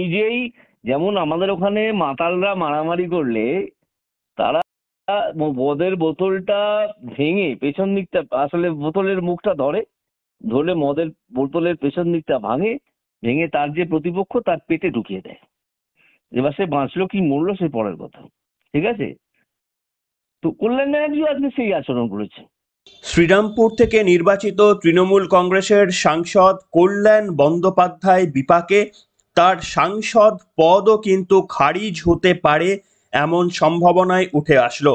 নিজেই যেমন আমাদের ওখানে মাতালরা মারামারি করলে তারা মদের বোতলটা ভেঙে পেছন দিকটা আসলে বোতলের মুখটা ধরে ধরে মদের বোতলের পেছন দিকটা ভাঙে ভেঙে তার যে প্রতিপক্ষ তার পেটে ঢুকিয়ে দেয় এবার সে বাঁচলো কি মরলো সে পরের কথা ঠিক আছে তো কল্যাণ ব্যানার্জি আজকে সেই আচরণ করেছে শ্রীরামপুর থেকে নির্বাচিত তৃণমূল কংগ্রেসের সাংসদ কল্যাণ বন্দ্যোপাধ্যায় বিপাকে তার সাংসদ পদও কিন্তু খারিজ হতে পারে এমন সম্ভাবনায় উঠে আসলো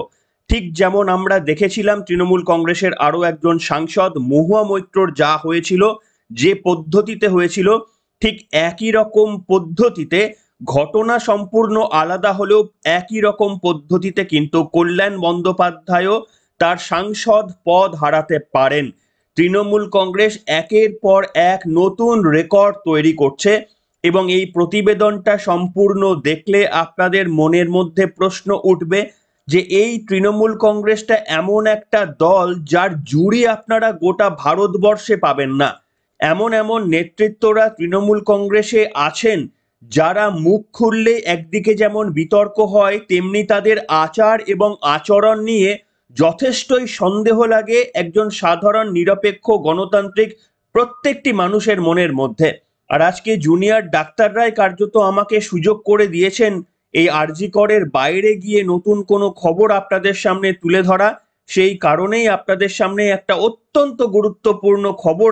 ঠিক যেমন আমরা দেখেছিলাম তৃণমূল কংগ্রেসের আরও একজন সাংসদ মহুয়া মৈত্রর যা হয়েছিল যে পদ্ধতিতে হয়েছিল ঠিক একই রকম পদ্ধতিতে ঘটনা সম্পূর্ণ আলাদা হলেও একই রকম পদ্ধতিতে কিন্তু কল্যাণ বন্দ্যোপাধ্যায়ও তার সাংসদ পদ হারাতে পারেন তৃণমূল কংগ্রেস একের পর এক নতুন রেকর্ড তৈরি করছে এবং এই প্রতিবেদনটা সম্পূর্ণ দেখলে আপনাদের মনের মধ্যে প্রশ্ন উঠবে যে এই তৃণমূল কংগ্রেসটা এমন একটা দল যার জুড়ি আপনারা গোটা ভারতবর্ষে পাবেন না এমন এমন নেতৃত্বরা তৃণমূল কংগ্রেসে আছেন যারা মুখ খুললে একদিকে যেমন বিতর্ক হয় তেমনি তাদের আচার এবং আচরণ নিয়ে যথেষ্টই সন্দেহ লাগে একজন সাধারণ নিরপেক্ষ গণতান্ত্রিক প্রত্যেকটি মানুষের মনের মধ্যে আর আজকে জুনিয়র ডাক্তাররাই কার্যত আমাকে সুযোগ করে দিয়েছেন এই আরজিকরের বাইরে গিয়ে নতুন কোনো খবর আপনাদের সামনে তুলে ধরা সেই কারণেই আপনাদের সামনে একটা অত্যন্ত গুরুত্বপূর্ণ খবর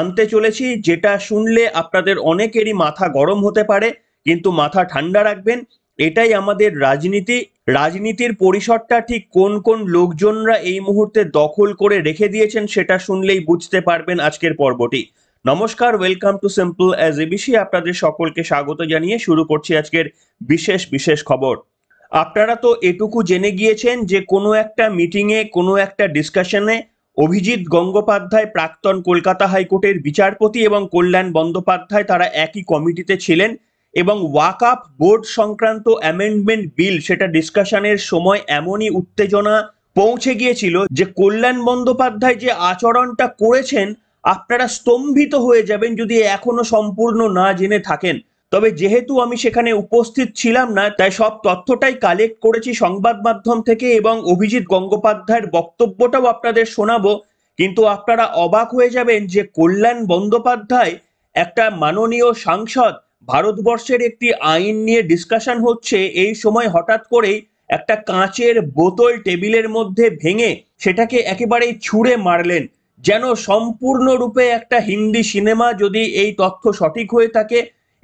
আনতে চলেছি যেটা শুনলে আপনাদের অনেকেরই মাথা গরম হতে পারে কিন্তু মাথা ঠান্ডা রাখবেন এটাই আমাদের রাজনীতি রাজনীতির পরিসরটা ঠিক কোন কোন লোকজনরা এই মুহূর্তে দখল করে রেখে দিয়েছেন সেটা শুনলেই বুঝতে পারবেন আজকের পর্বটি নমস্কার welcome to simple as ABC আপনাদের সকলকে স্বাগত জানিয়ে শুরু করছি আজকের বিশেষ বিশেষ খবর আপনারা তো এটুকু জেনে গিয়েছেন যে কোনো একটা মিটিংয়ে কোনো একটা ডিসকাশনে অভিজিৎ গঙ্গোপাধ্যায় প্রাক্তন কলকাতা হাইকোর্টের বিচারপতি এবং কল্যাণ বন্দ্যোপাধ্যায় তারা একই কমিটিতে ছিলেন এবং আপ বোর্ড সংক্রান্ত অ্যামেন্ডমেন্ট বিল সেটা ডিসকাশনের সময় এমনই উত্তেজনা পৌঁছে গিয়েছিল যে কল্যাণ বন্দ্যোপাধ্যায় যে আচরণটা করেছেন আপনারা স্তম্ভিত হয়ে যাবেন যদি এখনো সম্পূর্ণ না জেনে থাকেন তবে যেহেতু আমি সেখানে উপস্থিত ছিলাম না তাই সব তথ্যটাই কালেক্ট করেছি সংবাদ মাধ্যম থেকে এবং অভিজিৎ গঙ্গোপাধ্যায়ের বক্তব্যটাও আপনাদের শোনাবো কিন্তু আপনারা অবাক হয়ে যাবেন যে কল্যাণ বন্দ্যোপাধ্যায় একটা মাননীয় সাংসদ ভারতবর্ষের একটি আইন নিয়ে ডিসকাশন হচ্ছে এই সময় হঠাৎ করেই একটা কাঁচের বোতল টেবিলের মধ্যে ভেঙে সেটাকে একেবারেই ছুঁড়ে মারলেন যেন সম্পূর্ণরূপে একটা হিন্দি সিনেমা যদি এই তথ্য সঠিক হয়ে থাকে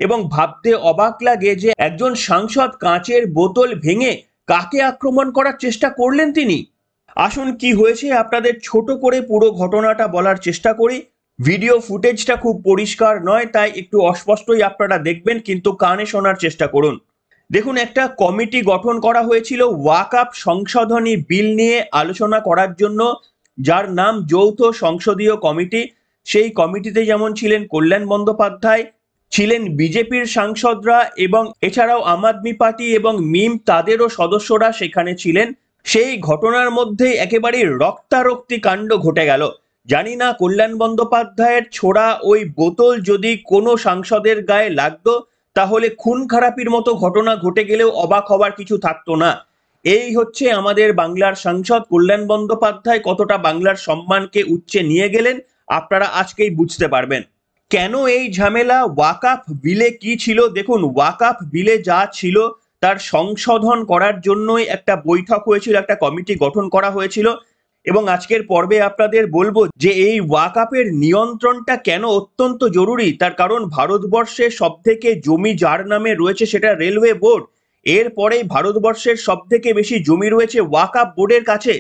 এবং ভাবতে অবাক লাগে যে একজন সাংসদ কাঁচের বোতল ভেঙে কাকে আক্রমণ করার চেষ্টা করলেন তিনি আসুন কি হয়েছে আপনাদের ছোট করে পুরো ঘটনাটা বলার চেষ্টা করি ভিডিও ফুটেজটা খুব পরিষ্কার নয় তাই একটু অস্পষ্টই আপনারা দেখবেন কিন্তু কানে শোনার চেষ্টা করুন দেখুন একটা কমিটি গঠন করা হয়েছিল ওয়াক আপ সংশোধনী বিল নিয়ে আলোচনা করার জন্য যার নাম যৌথ সংসদীয় কমিটি সেই কমিটিতে যেমন ছিলেন কল্যাণ বন্দ্যোপাধ্যায় ছিলেন বিজেপির সাংসদরা এবং এছাড়াও আম আদমি পার্টি এবং মিম তাদেরও সদস্যরা সেখানে ছিলেন সেই ঘটনার মধ্যেই একেবারে রক্তারক্তি কাণ্ড ঘটে গেল জানি না কল্যাণ বন্দ্যোপাধ্যায়ের ছোড়া ওই বোতল যদি কোনো সাংসদের গায়ে লাগতো তাহলে খুন খারাপির মতো ঘটনা ঘটে গেলেও অবাক হওয়ার কিছু থাকতো না এই হচ্ছে আমাদের বাংলার সাংসদ কল্যাণ বন্দ্যোপাধ্যায় কতটা বাংলার সম্মানকে উচ্চে নিয়ে গেলেন আপনারা আজকেই বুঝতে পারবেন কেন এই ঝামেলা ওয়াকাফ বিলে কি ছিল দেখুন ওয়াকাফ বিলে যা ছিল তার সংশোধন করার জন্যই একটা বৈঠক হয়েছিল একটা কমিটি গঠন করা হয়েছিল এবং আজকের পর্বে আপনাদের বলবো যে এই ওয়াকাপের নিয়ন্ত্রণটা কেন অত্যন্ত জরুরি তার কারণ ভারতবর্ষে সব থেকে জমি যার নামে রয়েছে সেটা রেলওয়ে বোর্ড এরপরে ভারতবর্ষের সব থেকে বেশি জমি রয়েছে ওয়াকাপ বোর্ডের কাছে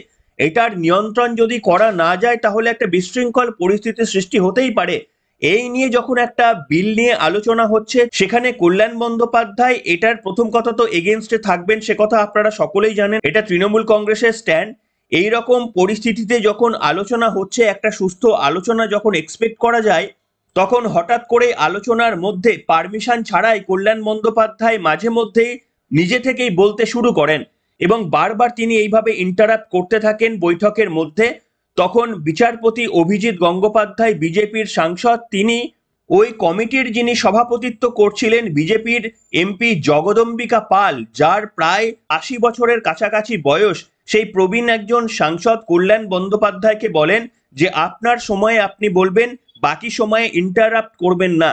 এটার নিয়ন্ত্রণ যদি করা না যায় তাহলে একটা বিশৃঙ্খল পরিস্থিতির সৃষ্টি হতেই পারে এই নিয়ে যখন একটা বিল নিয়ে আলোচনা হচ্ছে সেখানে কল্যাণ বন্দ্যোপাধ্যায় এটার প্রথম কথা তো এগেনস্টে থাকবেন সে কথা আপনারা সকলেই জানেন এটা তৃণমূল কংগ্রেসের স্ট্যান্ড এই রকম পরিস্থিতিতে যখন আলোচনা হচ্ছে একটা সুস্থ আলোচনা যখন এক্সপেক্ট করা যায় তখন হঠাৎ করে আলোচনার মধ্যে পারমিশন ছাড়াই কল্যাণ বন্দ্যোপাধ্যায় মাঝে মধ্যেই নিজে থেকেই বলতে শুরু করেন এবং বারবার তিনি এইভাবে ইন্টারাপ্ট করতে থাকেন বৈঠকের মধ্যে তখন বিচারপতি অভিজিৎ গঙ্গোপাধ্যায় বিজেপির সাংসদ তিনি ওই কমিটির যিনি সভাপতিত্ব করছিলেন বিজেপির এমপি জগদম্বিকা পাল যার প্রায় আশি বছরের কাছাকাছি বয়স সেই প্রবীণ একজন সাংসদ কল্যাণ বন্দ্যোপাধ্যায়কে বলেন যে আপনার সময়ে আপনি বলবেন বাকি সময়ে ইন্টারাপ্ট করবেন না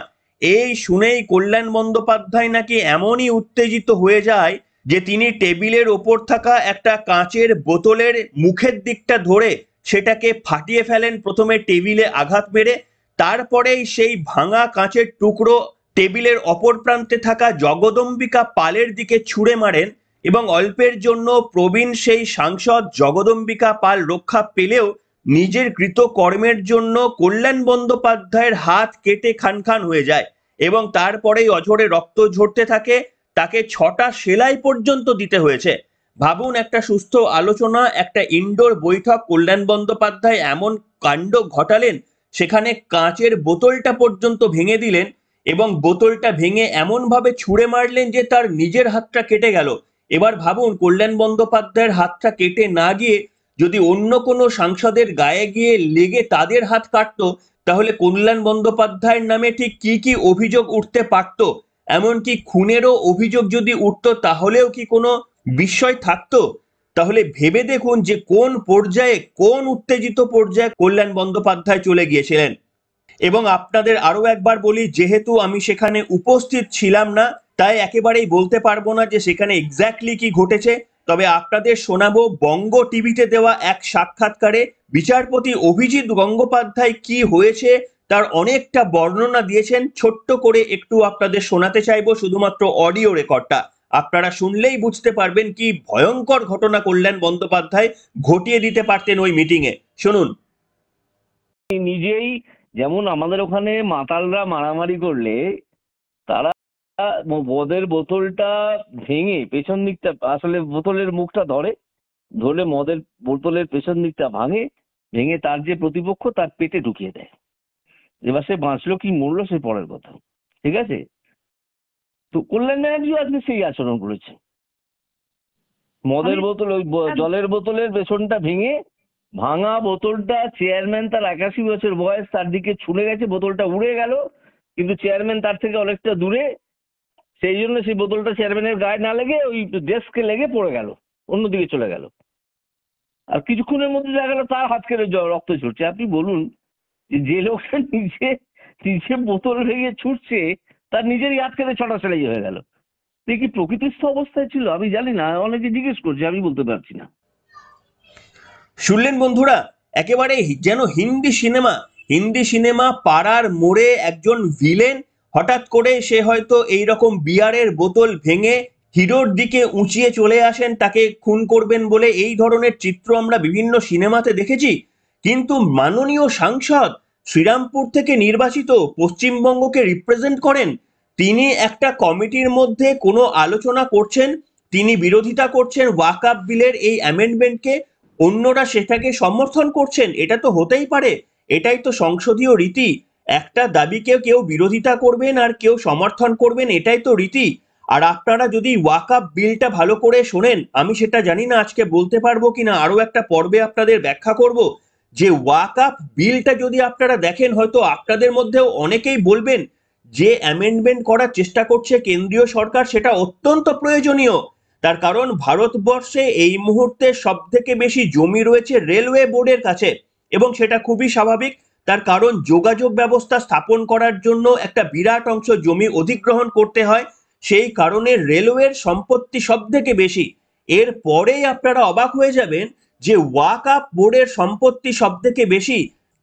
এই শুনেই কল্যাণ বন্দ্যোপাধ্যায় নাকি এমনই উত্তেজিত হয়ে যায় যে তিনি টেবিলের ওপর থাকা একটা কাঁচের বোতলের মুখের দিকটা ধরে সেটাকে ফাটিয়ে ফেলেন প্রথমে টেবিলে আঘাত মেরে তারপরেই সেই ভাঙা কাঁচের টুকরো টেবিলের অপর প্রান্তে থাকা জগদম্বিকা পালের দিকে ছুঁড়ে মারেন এবং অল্পের জন্য প্রবীণ সেই সাংসদ জগদম্বিকা পাল রক্ষা পেলেও নিজের কৃত কর্মের জন্য কল্যাণ বন্দ্যোপাধ্যায়ের হাত কেটে খান খান হয়ে যায় এবং তারপরেই অঝরে রক্ত ঝরতে থাকে তাকে ছটা সেলাই পর্যন্ত দিতে হয়েছে ভাবুন একটা সুস্থ আলোচনা একটা ইনডোর বৈঠক কল্যাণ বন্দ্যোপাধ্যায় এমন কাণ্ড ঘটালেন সেখানে কাঁচের বোতলটা পর্যন্ত ভেঙে দিলেন এবং বোতলটা ভেঙে এমনভাবে ছুঁড়ে মারলেন যে তার নিজের হাতটা কেটে গেল এবার ভাবুন কল্যাণ বন্দ্যোপাধ্যায়ের হাতটা কেটে না গিয়ে যদি অন্য কোনো সাংসদের গায়ে গিয়ে লেগে তাদের হাত কাটত তাহলে কল্যাণ বন্দ্যোপাধ্যায়ের নামে ঠিক কি কি অভিযোগ উঠতে পারত এমনকি খুনেরও অভিযোগ যদি উঠত তাহলেও কি কোনো বিস্ময় থাকতো তাহলে ভেবে দেখুন যে কোন পর্যায়ে কোন উত্তেজিত পর্যায়ে কল্যাণ বন্দ্যোপাধ্যায় চলে গিয়েছিলেন এবং আপনাদের আরও একবার বলি যেহেতু আমি সেখানে উপস্থিত ছিলাম না তাই একেবারেই বলতে পারবো না যে সেখানে এক্স্যাক্টলি কি ঘটেছে তবে আপনাদের শোনাবো বঙ্গ টিভিতে দেওয়া এক সাক্ষাৎকারে বিচারপতি অভিজিৎ গঙ্গোপাধ্যায় কি হয়েছে তার অনেকটা বর্ণনা দিয়েছেন ছোট্ট করে একটু আপনাদের শোনাতে চাইবো শুধুমাত্র অডিও রেকর্ডটা আপনারা শুনলেই বুঝতে পারবেন কি ভয়ঙ্কর ঘটনা করলেন বন্দ্যোপাধ্যায় ঘটিয়ে দিতে পারতেন ওই মিটিংয়ে শুনুন নিজেই যেমন আমাদের ওখানে মাতালরা মারামারি করলে তারা মদের বোতলটা ভেঙে পেছন দিকটা আসলে বোতলের মুখটা ধরে ধরে মদের বোতলের পেছন দিকটা ভাঙে ভেঙে তার যে প্রতিপক্ষ তার পেটে ঢুকিয়ে দেয় এবার সে বাঁচলো কি মরলো সে পরের কথা ঠিক আছে তো কল্যাণ ব্যানার্জিও আজকে সেই আচরণ করেছে মদের বোতল ওই জলের বোতলের পেছনটা ভেঙে ভাঙা বোতলটা চেয়ারম্যান তার একাশি বছর বয়স তার দিকে ছুঁড়ে গেছে বোতলটা উড়ে গেল কিন্তু চেয়ারম্যান তার থেকে অনেকটা দূরে সেই জন্য সেই বোতলটা চেয়ারম্যানের গায়ে না লেগে ওই ডেস্কে লেগে পড়ে গেল অন্যদিকে চলে গেল আর কিছুক্ষণের মধ্যে দেখা গেল তার হাত কেটে রক্ত ছুটছে আপনি বলুন যে লোকটা নিজে নিজে বোতল ভেঙে ছুটছে তার নিজেরই হাত কেটে ছটা সেলাই হয়ে গেল কি প্রকৃতিস্থ অবস্থায় ছিল আমি জানি না অনেকে জিজ্ঞেস করছে আমি বলতে পারছি না শুনলেন বন্ধুরা একেবারে যেন হিন্দি সিনেমা হিন্দি সিনেমা পাড়ার মোড়ে একজন ভিলেন হঠাৎ করে সে হয়তো এই রকম বিয়ারের বোতল ভেঙে হিরোর দিকে উঁচিয়ে চলে আসেন তাকে খুন করবেন বলে এই ধরনের চিত্র আমরা বিভিন্ন সিনেমাতে দেখেছি কিন্তু মাননীয় সাংসদ শ্রীরামপুর থেকে নির্বাচিত পশ্চিমবঙ্গকে রিপ্রেজেন্ট করেন তিনি একটা কমিটির মধ্যে কোনো আলোচনা করছেন তিনি বিরোধিতা করছেন ওয়াক আপ বিলের এই অ্যামেন্ডমেন্টকে অন্যরা সেটাকে সমর্থন করছেন এটা তো হতেই পারে এটাই তো সংসদীয় রীতি একটা দাবিকে কেউ বিরোধিতা করবেন আর কেউ সমর্থন করবেন এটাই তো রীতি আর আপনারা যদি আপ বিলটা ভালো করে শোনেন আমি সেটা জানি না আজকে বলতে পারবো কি না আরও একটা পর্বে আপনাদের ব্যাখ্যা করব যে আপ বিলটা যদি আপনারা দেখেন হয়তো আপনাদের মধ্যেও অনেকেই বলবেন যে অ্যামেন্ডমেন্ট করার চেষ্টা করছে কেন্দ্রীয় সরকার সেটা অত্যন্ত প্রয়োজনীয় তার কারণ ভারতবর্ষে এই মুহূর্তে সব থেকে বেশি জমি রয়েছে রেলওয়ে বোর্ডের কাছে এবং সেটা খুবই স্বাভাবিক তার কারণ যোগাযোগ ব্যবস্থা স্থাপন করার জন্য একটা বিরাট অংশ জমি অধিগ্রহণ করতে হয় সেই কারণে রেলওয়ের সম্পত্তি সব থেকে বেশি এর পরেই আপনারা অবাক হয়ে যাবেন যে ওয়াক আপ বোর্ডের সম্পত্তি সব থেকে বেশি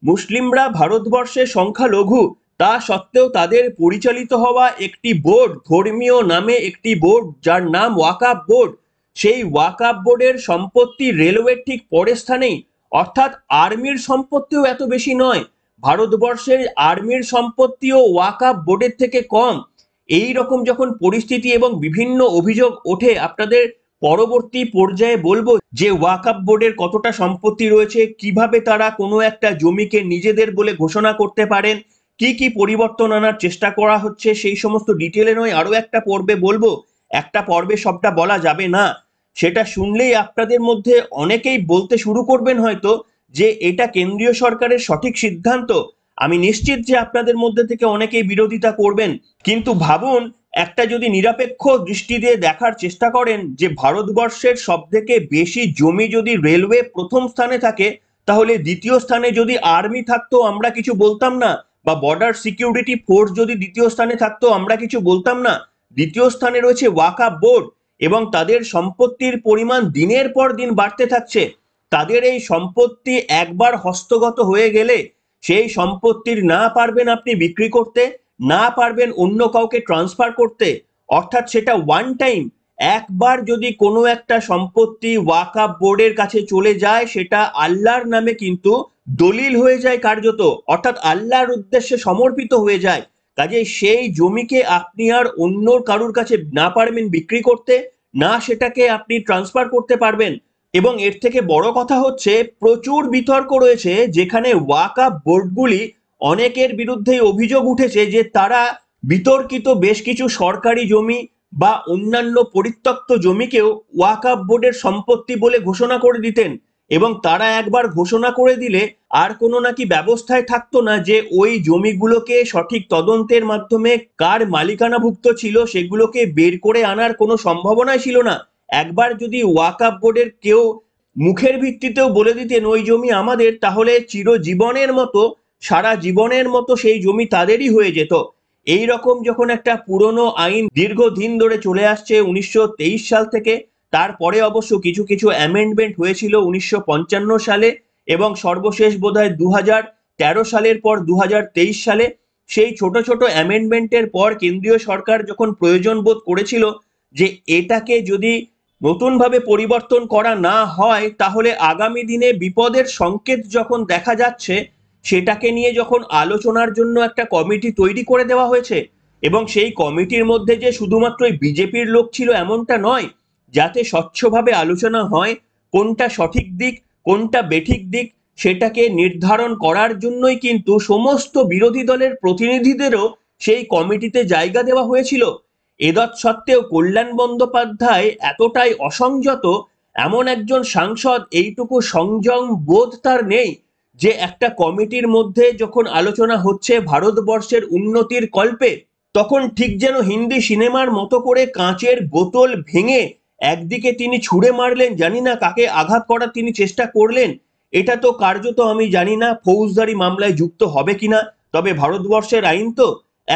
মুসলিমরা ভারতবর্ষে সংখ্যালঘু তা সত্ত্বেও তাদের পরিচালিত হওয়া একটি বোর্ড ধর্মীয় নামে একটি বোর্ড যার নাম ওয়াকাপ বোর্ড সেই ওয়াকাপ বোর্ডের সম্পত্তি রেলওয়ের ঠিক পরের স্থানেই অর্থাৎ আর্মির সম্পত্তিও এত বেশি নয় ভারতবর্ষের আর্মির সম্পত্তিও ওয়াকা বোর্ডের থেকে কম এই রকম যখন পরিস্থিতি এবং বিভিন্ন অভিযোগ ওঠে আপনাদের পরবর্তী পর্যায়ে বলবো যে ওয়াকাপ বোর্ডের কতটা সম্পত্তি রয়েছে কিভাবে তারা কোনো একটা জমিকে নিজেদের বলে ঘোষণা করতে পারেন কি কি পরিবর্তন আনার চেষ্টা করা হচ্ছে সেই সমস্ত ডিটেলে নয় আরও একটা পর্বে বলবো একটা পর্বে সবটা বলা যাবে না সেটা শুনলেই আপনাদের মধ্যে অনেকেই বলতে শুরু করবেন হয়তো যে এটা কেন্দ্রীয় সরকারের সঠিক সিদ্ধান্ত আমি নিশ্চিত যে আপনাদের মধ্যে থেকে অনেকেই বিরোধিতা করবেন কিন্তু ভাবুন একটা যদি নিরপেক্ষ দৃষ্টি দিয়ে দেখার চেষ্টা করেন যে ভারতবর্ষের সব থেকে বেশি জমি যদি রেলওয়ে প্রথম স্থানে থাকে তাহলে দ্বিতীয় স্থানে যদি আর্মি থাকতো আমরা কিছু বলতাম না বা বর্ডার সিকিউরিটি ফোর্স যদি দ্বিতীয় স্থানে থাকতো আমরা কিছু বলতাম না দ্বিতীয় স্থানে রয়েছে ওয়াকা বোর্ড এবং তাদের সম্পত্তির পরিমাণ দিনের পর দিন বাড়তে থাকছে তাদের এই সম্পত্তি একবার হস্তগত হয়ে গেলে সেই সম্পত্তির না পারবেন আপনি বিক্রি করতে না পারবেন অন্য কাউকে ট্রান্সফার করতে অর্থাৎ সেটা ওয়ান টাইম একবার যদি কোনো একটা সম্পত্তি ওয়াকাপ বোর্ডের কাছে চলে যায় সেটা আল্লাহর নামে কিন্তু দলিল হয়ে যায় কার্যত অর্থাৎ আল্লাহর উদ্দেশ্যে সমর্পিত হয়ে যায় কাজে সেই জমিকে আপনি আর অন্য কারুর কাছে না পারবেন বিক্রি করতে না সেটাকে আপনি ট্রান্সফার করতে পারবেন এবং এর থেকে বড় কথা হচ্ছে প্রচুর বিতর্ক রয়েছে যেখানে ওয়াকা বোর্ডগুলি অনেকের বিরুদ্ধে অভিযোগ উঠেছে যে তারা বিতর্কিত বেশ কিছু সরকারি জমি বা অন্যান্য পরিত্যক্ত জমিকেও ওয়াকাফ বোর্ডের সম্পত্তি বলে ঘোষণা করে দিতেন এবং তারা একবার ঘোষণা করে দিলে আর কোনো নাকি ব্যবস্থায় থাকতো না যে ওই জমিগুলোকে সঠিক তদন্তের মাধ্যমে কার মালিকানাভুক্ত ছিল সেগুলোকে বের করে আনার কোনো সম্ভাবনাই ছিল না একবার যদি আপ বোর্ডের কেউ মুখের ভিত্তিতেও বলে দিতেন ওই জমি আমাদের তাহলে চিরজীবনের মতো সারা জীবনের মতো সেই জমি তাদেরই হয়ে যেত এই রকম যখন একটা পুরনো আইন দীর্ঘদিন ধরে চলে আসছে উনিশশো সাল থেকে তারপরে অবশ্য কিছু কিছু অ্যামেন্ডমেন্ট হয়েছিল উনিশশো সালে এবং সর্বশেষ বোধহয় দু তেরো সালের পর দু সালে সেই ছোট ছোট অ্যামেন্ডমেন্টের পর কেন্দ্রীয় সরকার যখন প্রয়োজন বোধ করেছিল যে এটাকে যদি নতুনভাবে পরিবর্তন করা না হয় তাহলে আগামী দিনে বিপদের সংকেত যখন দেখা যাচ্ছে সেটাকে নিয়ে যখন আলোচনার জন্য একটা কমিটি তৈরি করে দেওয়া হয়েছে এবং সেই কমিটির মধ্যে যে শুধুমাত্র বিজেপির লোক ছিল এমনটা নয় যাতে স্বচ্ছভাবে আলোচনা হয় কোনটা সঠিক দিক কোনটা বেঠিক দিক সেটাকে নির্ধারণ করার জন্যই কিন্তু সমস্ত বিরোধী দলের প্রতিনিধিদেরও সেই কমিটিতে জায়গা দেওয়া হয়েছিল এদত সত্ত্বেও কল্যাণ বন্দ্যোপাধ্যায় এতটাই অসংযত এমন একজন সাংসদ এইটুকু সংযম বোধ তার নেই যে একটা কমিটির মধ্যে যখন আলোচনা হচ্ছে ভারতবর্ষের উন্নতির কল্পে তখন ঠিক যেন হিন্দি সিনেমার মতো করে কাঁচের বোতল ভেঙে একদিকে তিনি ছুড়ে মারলেন জানি না কাকে আঘাত করার তিনি চেষ্টা করলেন এটা তো কার্যত আমি জানি না ফৌজদারি মামলায় যুক্ত হবে কিনা তবে ভারতবর্ষের আইন তো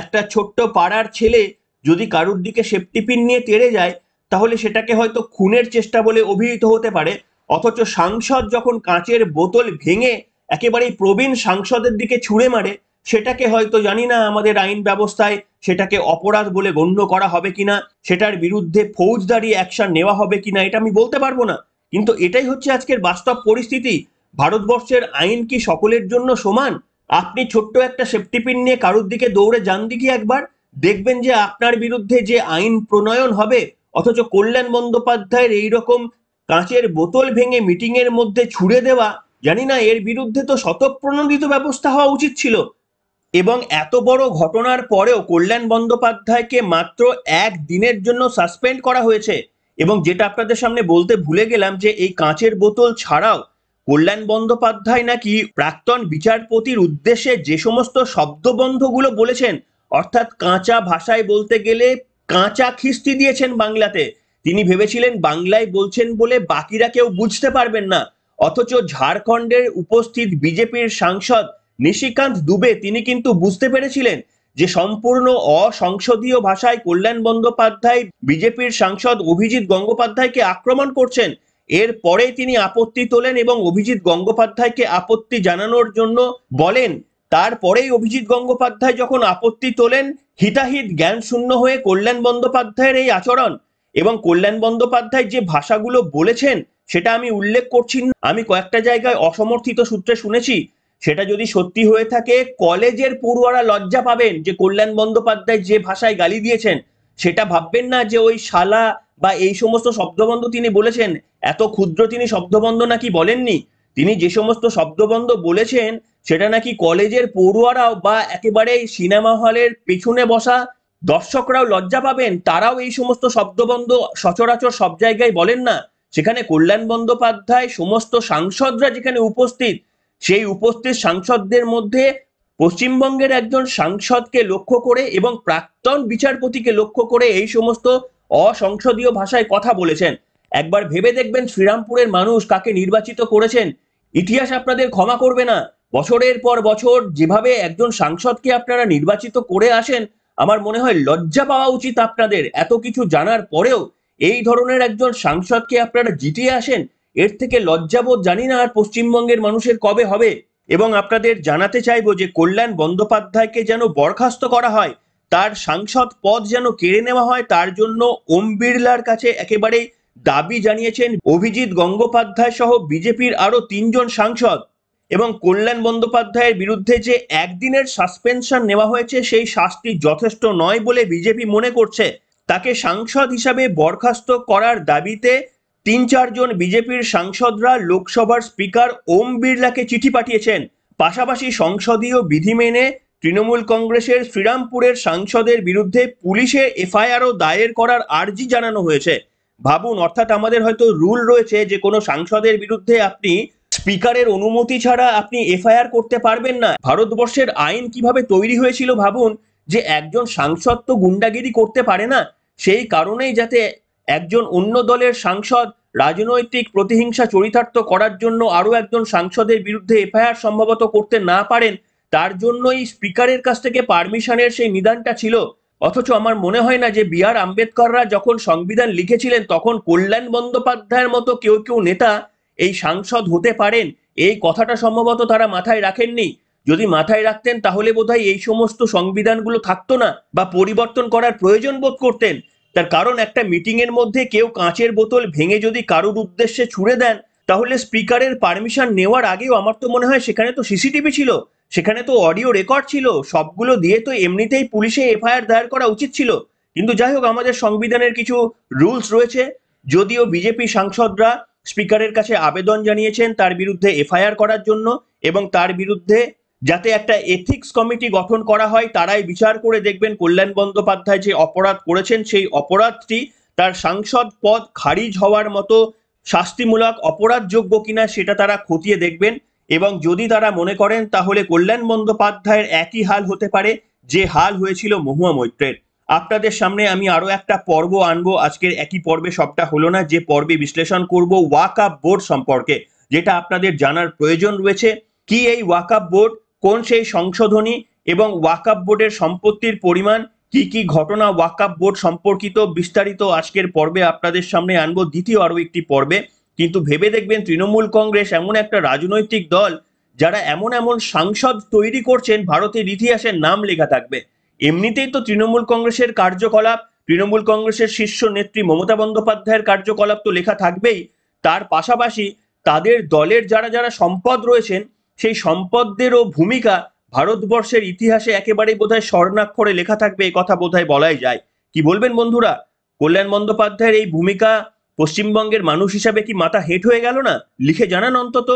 একটা ছোট্ট পাড়ার ছেলে যদি কারুর দিকে সেফটিপিন নিয়ে তেড়ে যায় তাহলে সেটাকে হয়তো খুনের চেষ্টা বলে অভিহিত হতে পারে অথচ সাংসদ যখন কাঁচের বোতল ভেঙে একেবারেই প্রবীণ সাংসদের দিকে ছুঁড়ে মারে সেটাকে হয়তো জানি না আমাদের আইন ব্যবস্থায় সেটাকে অপরাধ বলে গণ্য করা হবে কিনা সেটার বিরুদ্ধে ফৌজদারি অ্যাকশন নেওয়া হবে কিনা এটা আমি বলতে পারবো না কিন্তু এটাই হচ্ছে আজকের বাস্তব পরিস্থিতি ভারতবর্ষের আইন কি সকলের জন্য সমান আপনি ছোট্ট একটা সেফটিপিন নিয়ে কারোর দিকে দৌড়ে যান দিকে একবার দেখবেন যে আপনার বিরুদ্ধে যে আইন প্রণয়ন হবে অথচ কল্যাণ বন্দ্যোপাধ্যায়ের এইরকম কাঁচের বোতল ভেঙে মিটিংয়ের মধ্যে ছুড়ে দেওয়া জানি না এর বিরুদ্ধে তো শতপ্রণোদিত ব্যবস্থা হওয়া উচিত ছিল এবং এত বড় ঘটনার পরেও কল্যাণ বন্দ্যোপাধ্যায়কে মাত্র এক দিনের জন্য সাসপেন্ড করা হয়েছে এবং যেটা আপনাদের সামনে বলতে ভুলে গেলাম যে এই কাঁচের বোতল ছাড়াও কল্যাণ বন্দ্যোপাধ্যায় নাকি প্রাক্তন বিচারপতির উদ্দেশ্যে যে সমস্ত শব্দবন্ধগুলো বলেছেন অর্থাৎ কাঁচা ভাষায় বলতে গেলে কাঁচা খিস্তি দিয়েছেন বাংলাতে তিনি ভেবেছিলেন বাংলায় বলছেন বলে বাকিরা কেউ বুঝতে পারবেন না অথচ ঝাড়খণ্ডের উপস্থিত বিজেপির সাংসদ নিশিকান্ত দুবে তিনি কিন্তু বুঝতে পেরেছিলেন যে সম্পূর্ণ অসংসদীয় ভাষায় কল্যাণ বন্দ্যোপাধ্যায় বিজেপির সাংসদ অভিজিৎ গঙ্গোপাধ্যায়কে আক্রমণ করছেন এর পরে তিনি আপত্তি তোলেন এবং অভিজিৎ গঙ্গোপাধ্যায়কে আপত্তি জানানোর জন্য বলেন তারপরেই অভিজিৎ গঙ্গোপাধ্যায় যখন আপত্তি তোলেন হিতাহিত জ্ঞান শূন্য হয়ে কল্যাণ বন্দ্যোপাধ্যায়ের এই আচরণ এবং কল্যাণ বন্দ্যোপাধ্যায় যে ভাষাগুলো বলেছেন সেটা আমি উল্লেখ করছি আমি কয়েকটা জায়গায় অসমর্থিত সূত্রে শুনেছি সেটা যদি সত্যি হয়ে থাকে কলেজের পড়ুয়ারা লজ্জা পাবেন যে কল্যাণ বন্দ্যোপাধ্যায় যে ভাষায় গালি দিয়েছেন সেটা ভাববেন না যে ওই শালা বা এই সমস্ত শব্দবন্ধ তিনি বলেছেন এত ক্ষুদ্র তিনি শব্দবন্ধ নাকি বলেননি তিনি যে সমস্ত শব্দবন্ধ বলেছেন সেটা নাকি কলেজের পড়ুয়ারাও বা একেবারে সিনেমা হলের পেছনে বসা দর্শকরাও লজ্জা পাবেন তারাও এই সমস্ত শব্দবন্ধ সচরাচর সব জায়গায় বলেন না সেখানে কল্যাণ বন্দ্যোপাধ্যায় সমস্ত সাংসদরা যেখানে উপস্থিত সেই উপস্থিত সাংসদদের মধ্যে পশ্চিমবঙ্গের একজন সাংসদকে লক্ষ্য করে এবং প্রাক্তন বিচারপতিকে লক্ষ্য করে এই সমস্ত অসংসদীয় ভাষায় কথা বলেছেন একবার ভেবে দেখবেন শ্রীরামপুরের মানুষ কাকে নির্বাচিত করেছেন ইতিহাস আপনাদের ক্ষমা করবে না বছরের পর বছর যেভাবে একজন সাংসদকে আপনারা নির্বাচিত করে আসেন আমার মনে হয় লজ্জা পাওয়া উচিত আপনাদের এত কিছু জানার পরেও এই ধরনের একজন সাংসদকে আপনারা জিতিয়ে আসেন এর থেকে লজ্জাবোধ জানি না আর পশ্চিমবঙ্গের মানুষের কবে হবে এবং আপনাদের জানাতে চাইব যে কল্যাণ বন্দ্যোপাধ্যায়কে যেন বরখাস্ত করা হয় তার সাংসদ পদ যেন কেড়ে নেওয়া হয় তার জন্য ওম বিড়লার কাছে একেবারে দাবি জানিয়েছেন অভিজিৎ গঙ্গোপাধ্যায় সহ বিজেপির আরও তিনজন সাংসদ এবং কল্যাণ বন্দ্যোপাধ্যায়ের বিরুদ্ধে যে একদিনের সাসপেনশন নেওয়া হয়েছে সেই শাস্তি যথেষ্ট নয় বলে বিজেপি মনে করছে তাকে সাংসদ হিসাবে বরখাস্ত করার দাবিতে তিন চারজন বিজেপির সাংসদরা লোকসভার স্পিকার ওম বিড়লাকে চিঠি পাঠিয়েছেন পাশাপাশি সংসদীয় বিধি মেনে তৃণমূল কংগ্রেসের শ্রীরামপুরের সাংসদের বিরুদ্ধে পুলিশে এফআইআরও দায়ের করার আর্জি জানানো হয়েছে ভাবুন অর্থাৎ আমাদের হয়তো রুল রয়েছে যে কোনো সাংসদের বিরুদ্ধে আপনি স্পিকারের অনুমতি ছাড়া আপনি এফআইআর করতে পারবেন না ভারতবর্ষের আইন কিভাবে তৈরি হয়েছিল ভাবুন যে একজন সাংসদ তো গুন্ডাগিরি করতে পারে না সেই কারণেই যাতে একজন অন্য দলের সাংসদ রাজনৈতিক প্রতিহিংসা চরিতার্থ করার জন্য আরও একজন সাংসদের বিরুদ্ধে এফআইআর সম্ভবত করতে না পারেন তার জন্যই স্পিকারের কাছ থেকে পারমিশনের সেই নিদানটা ছিল অথচ আমার মনে হয় না যে বি আর আম্বেদকররা যখন সংবিধান লিখেছিলেন তখন কল্যাণ বন্দ্যোপাধ্যায়ের মতো কেউ কেউ নেতা এই সাংসদ হতে পারেন এই কথাটা সম্ভবত তারা মাথায় রাখেননি যদি মাথায় রাখতেন তাহলে বোধহয় এই সমস্ত সংবিধানগুলো থাকতো না বা পরিবর্তন করার প্রয়োজন বোধ করতেন তার কারণ একটা মিটিংয়ের মধ্যে কেউ কাঁচের বোতল ভেঙে যদি কারুর উদ্দেশ্যে ছুড়ে দেন তাহলে স্পিকারের পারমিশন নেওয়ার আগেও আমার তো মনে হয় সেখানে তো সিসিটিভি ছিল সেখানে তো অডিও রেকর্ড ছিল সবগুলো দিয়ে তো এমনিতেই পুলিশে এফআইআর দায়ের করা উচিত ছিল কিন্তু যাই হোক আমাদের সংবিধানের কিছু রুলস রয়েছে যদিও বিজেপি সাংসদরা স্পিকারের কাছে আবেদন জানিয়েছেন তার বিরুদ্ধে এফআইআর করার জন্য এবং তার বিরুদ্ধে যাতে একটা এথিক্স কমিটি গঠন করা হয় তারাই বিচার করে দেখবেন কল্যাণ বন্দ্যোপাধ্যায় যে অপরাধ করেছেন সেই অপরাধটি তার সাংসদ পদ খারিজ হওয়ার মতো শাস্তিমূলক অপরাধযোগ্য কিনা সেটা তারা খতিয়ে দেখবেন এবং যদি তারা মনে করেন তাহলে কল্যাণ বন্দ্যোপাধ্যায়ের একই হাল হতে পারে যে হাল হয়েছিল মহুয়া মৈত্রের আপনাদের সামনে আমি আরও একটা পর্ব আনবো আজকের একই পর্বে সবটা হলো না যে পর্বে বিশ্লেষণ করব ওয়াক আপ বোর্ড সম্পর্কে যেটা আপনাদের জানার প্রয়োজন রয়েছে কি এই ওয়াক আপ বোর্ড কোন সেই সংশোধনী এবং ওয়াকআপ বোর্ডের সম্পত্তির পরিমাণ কি কি ঘটনা ওয়াকআপ বোর্ড সম্পর্কিত বিস্তারিত আজকের পর্বে আপনাদের সামনে আনবো দ্বিতীয় আরও একটি পর্বে কিন্তু ভেবে দেখবেন তৃণমূল কংগ্রেস এমন একটা রাজনৈতিক দল যারা এমন এমন সাংসদ তৈরি করছেন ভারতের ইতিহাসের নাম লেখা থাকবে এমনিতেই তো তৃণমূল কংগ্রেসের কার্যকলাপ তৃণমূল কংগ্রেসের শীর্ষ নেত্রী মমতা বন্দ্যোপাধ্যায়ের কার্যকলাপ তো লেখা থাকবেই তার পাশাপাশি তাদের দলের যারা যারা সম্পদ রয়েছেন সেই সম্পদেরও ভূমিকা ভারতবর্ষের ইতিহাসে একেবারেই বোধহয় স্বর্ণাক্ষরে লেখা থাকবে এ কথা বোধহয় বলাই যায় কি বলবেন বন্ধুরা কল্যাণ বন্দ্যোপাধ্যায়ের এই ভূমিকা পশ্চিমবঙ্গের মানুষ হিসাবে কি মাথা হেট হয়ে গেল না লিখে জানান অন্তত